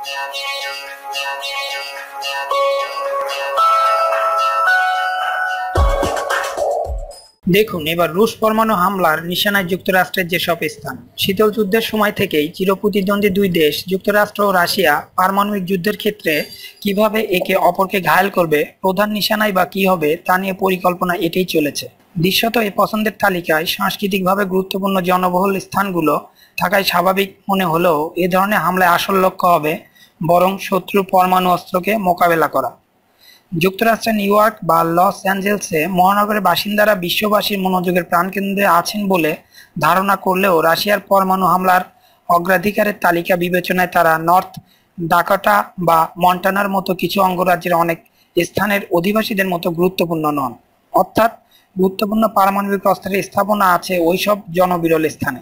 দেখুন এবার রুশ পরমাণু হামলার নিশানায় যুক্তরাষ্ট্রের যেসব স্থান শীতল যুদ্ধের সময় থেকেই চিরপ্রতিদ্বন্দ্বী দুই দেশ যুক্তরাষ্ট্র ও রাশিয়া পারমাণবিক যুদ্ধের ক্ষেত্রে কিভাবে একে অপরকে ঘায়াল করবে প্রধান নিশানায় বা কি হবে তা নিয়ে পরিকল্পনা এটাই চলেছে দৃশ্যত এই পছন্দের তালিকায় সাংস্কৃতিকভাবে গুরুত্বপূর্ণ জনবহুল স্থানগুলো থাকায় স্বাভাবিক মনে হলেও এ ধরনের হামলায় আসল লক্ষ্য হবে বরং শত্রু পরমাণু অস্ত্রকে মোকাবেলা করা যুক্তরাষ্ট্রের নিউ ইয়র্ক বা লস অ্যাঞ্জেলসে মহানগরের বাসিন্দারা বিশ্ববাসীর মনোযোগের প্রাণকেন্দ্রে আছেন বলে ধারণা করলেও রাশিয়ার পরমাণু হামলার অগ্রাধিকারের তালিকা বিবেচনায় তারা নর্থ ডাকাটা বা মন্টানার মতো কিছু অঙ্গরাজ্যের অনেক স্থানের অধিবাসীদের মতো গুরুত্বপূর্ণ নন অর্থাৎ গুরুত্বপূর্ণ পারমাণবিক অস্ত্রের স্থাপনা আছে ওইসব জনবিরল স্থানে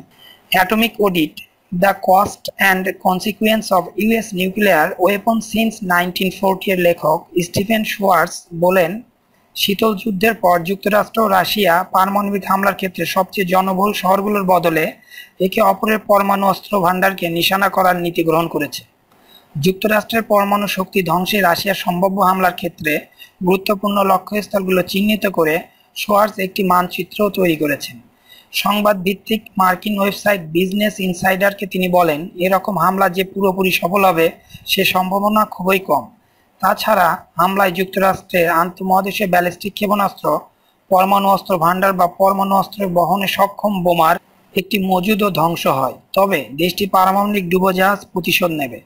atomic audit the cost and consequence of US nuclear weapon since nineteen ফোরটির লেখক স্টিফেন শোয়ার্স বলেন শীতল যুদ্ধের পর যুক্তরাষ্ট্র রাশিয়া পারমাণবিক হামলার ক্ষেত্রে সবচেয়ে জনবহুল শহরগুলোর বদলে একে অপরের পরমাণু অস্ত্র ভাণ্ডারকে নিশানা করার নীতি গ্রহণ করেছে যুক্তরাষ্ট্রের পরমাণু শক্তি ধ্বংসে রাশিয়ার সম্ভাব্য হামলার ক্ষেত্রে গুরুত্বপূর্ণ লক্ষ্যস্থলগুলো চিহ্নিত করে সোয়ার্স একটি মানচিত্রও তৈরি করেছেন সংবাদ ভিত্তিক মার্কিন ওয়েবসাইট বিজনেস ইনসাইডারকে তিনি বলেন এরকম হামলা যে পুরোপুরি সফল হবে সে সম্ভাবনা খুবই কম তাছাড়া হামলায় যুক্তরাষ্ট্রের আন্তঃমহাদেশে ব্যালিস্টিক ক্ষেপণাস্ত্র পরমাণু অস্ত্র ভাণ্ডার বা পরমাণু অস্ত্র বহনে সক্ষম বোমার একটি মজুদ ও ধ্বংস হয় তবে দেশটি পারমাণবিক ডুবোজাহাজ প্রতিশোধ নেবে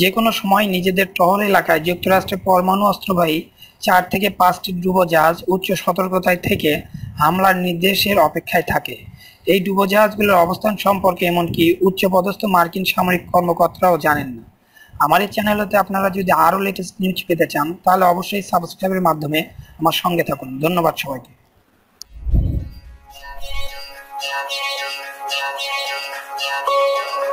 যে কোনো সময় নিজেদের টহল এলাকায় যুক্তরাষ্ট্রের পরমাণু অস্ত্রবাহী চার থেকে পাঁচটি ডুবোজাহাজ উচ্চ সতর্কতায় থেকে হামলার নির্দেশের অপেক্ষায় থাকে এই ডুবোজাহাজগুলোর অবস্থান সম্পর্কে এমনকি উচ্চপদস্থ মার্কিন সামরিক কর্মকর্তারাও জানেন না আমার এই চ্যানেলতে আপনারা যদি আরও লেটেস্ট নিউজ পেতে চান তাহলে অবশ্যই সাবস্ক্রাইবের মাধ্যমে আমার সঙ্গে থাকুন ধন্যবাদ সবাইকে Thank you.